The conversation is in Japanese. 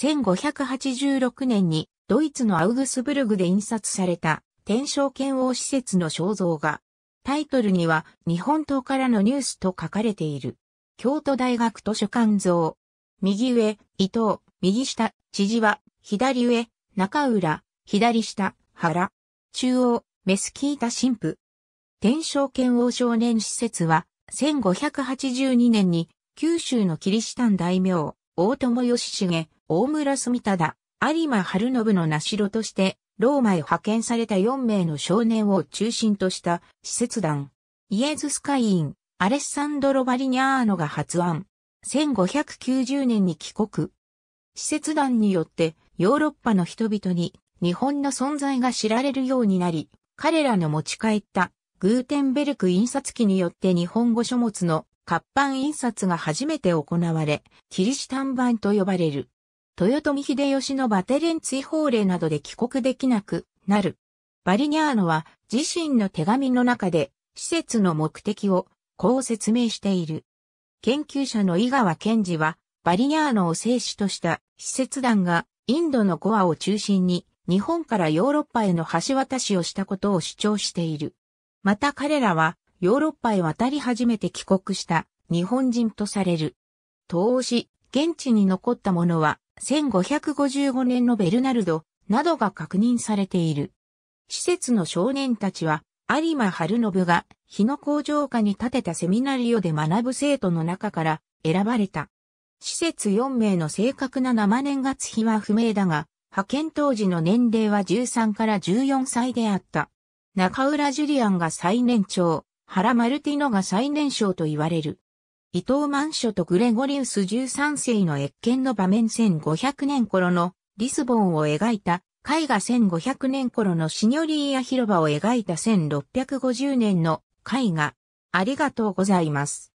1586年にドイツのアウグスブルグで印刷された天正剣王施設の肖像画。タイトルには日本刀からのニュースと書かれている。京都大学図書館像。右上、伊藤、右下、千々は、左上、中浦、左下、原。中央、メスキータ神父。天正剣王少年施設は、1582年に九州のキリシタン大名、大友義重、大村住忠、有馬晴信の名代として、ローマへ派遣された4名の少年を中心とした使節団。イエズス会員、アレッサンドロ・バリニャーノが発案。1590年に帰国。使節団によってヨーロッパの人々に日本の存在が知られるようになり、彼らの持ち帰ったグーテンベルク印刷機によって日本語書物の活版印刷が初めて行われ、キリシタン版と呼ばれる。豊臣秀吉のバテレン追放令などで帰国できなくなる。バリニャーノは自身の手紙の中で施設の目的をこう説明している。研究者の井川賢治はバリニャーノを生死とした施設団がインドのゴアを中心に日本からヨーロッパへの橋渡しをしたことを主張している。また彼らはヨーロッパへ渡り始めて帰国した日本人とされる。投資、現地に残ったものは1555年のベルナルドなどが確認されている。施設の少年たちは有馬春信が日野工場下に建てたセミナリオで学ぶ生徒の中から選ばれた。施設4名の正確な生年月日は不明だが、派遣当時の年齢は13から14歳であった。中浦ジュリアンが最年長、原マルティノが最年少と言われる。伊藤満書とグレゴリウス13世の越見の場面1500年頃のリスボンを描いた絵画1500年頃のシニョリーヤ広場を描いた1650年の絵画。ありがとうございます。